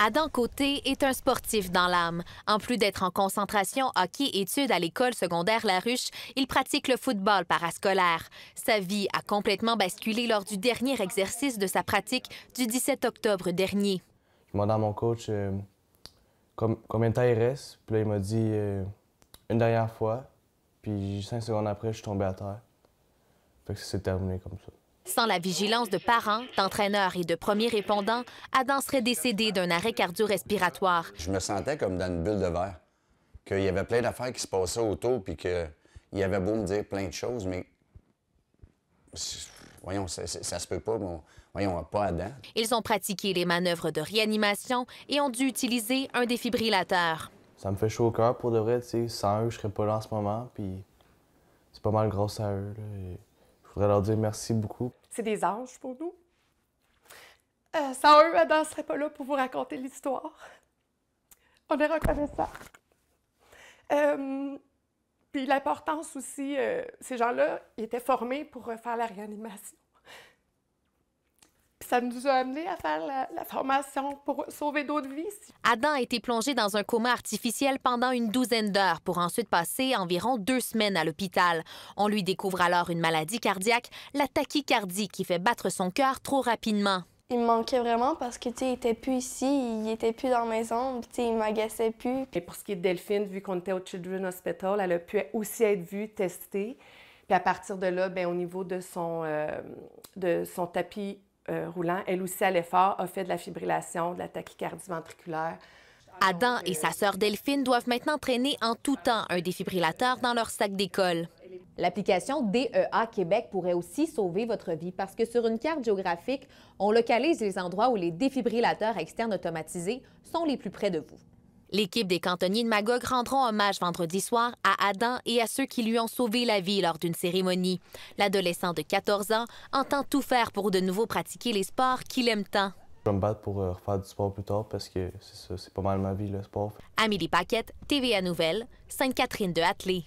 Adam Côté est un sportif dans l'âme. En plus d'être en concentration hockey-études à l'école secondaire La Ruche, il pratique le football parascolaire. Sa vie a complètement basculé lors du dernier exercice de sa pratique du 17 octobre dernier. Je demandé à mon coach euh, comme combien de temps il reste. Puis il m'a dit euh, une dernière fois. Puis cinq secondes après, je suis tombé à terre. Fait que c'est terminé comme ça. Sans la vigilance de parents, d'entraîneurs et de premiers répondants, Adam serait décédé d'un arrêt cardio-respiratoire. Je me sentais comme dans une bulle de verre, qu'il y avait plein d'affaires qui se passaient autour, puis qu'il y avait beau me dire plein de choses, mais voyons, ça, ça, se peut pas, bon, voyons, pas Adam. Ils ont pratiqué les manœuvres de réanimation et ont dû utiliser un défibrillateur. Ça me fait chaud au cœur pour de vrai, tu sais. Sans eux, je serais pas là en ce moment, puis c'est pas mal grosse à eux. Là, voudrais leur dire merci beaucoup. C'est des anges pour nous. Euh, sans eux, Adam ne serait pas là pour vous raconter l'histoire. On est reconnaissants. Euh, puis l'importance aussi, euh, ces gens-là, étaient formés pour faire la réanimation ça nous a amené à faire la, formation pour sauver d'autres vies. Adam a été plongé dans un coma artificiel pendant une douzaine d'heures pour ensuite passer environ deux semaines à l'hôpital. On lui découvre alors une maladie cardiaque, la tachycardie, qui fait battre son cœur trop rapidement. Il manquait vraiment parce que, tu il était plus ici, il était plus dans la maison, tu il m'agaçait plus. Et pour ce qui est de Delphine, vu qu'on était au Children's Hospital, elle a pu aussi être vue, testée. Puis à partir de là, bien, au niveau de son, euh, de son tapis euh, elle aussi à l'effort, a fait de la fibrillation, de la tachycardie ventriculaire. Adam et euh, sa sœur Delphine doivent maintenant traîner en tout temps un défibrillateur dans leur sac d'école. L'application DEA Québec pourrait aussi sauver votre vie parce que sur une carte géographique, on localise les endroits où les défibrillateurs externes automatisés sont les plus près de vous. L'équipe des cantonniers de Magog rendront hommage vendredi soir à Adam et à ceux qui lui ont sauvé la vie lors d'une cérémonie. L'adolescent de 14 ans entend tout faire pour de nouveau pratiquer les sports qu'il aime tant. Je vais me battre pour euh, refaire du sport plus tard parce que c'est pas mal ma vie, le sport. Amélie Paquette, TVA Nouvelle, Sainte-Catherine de Hatley.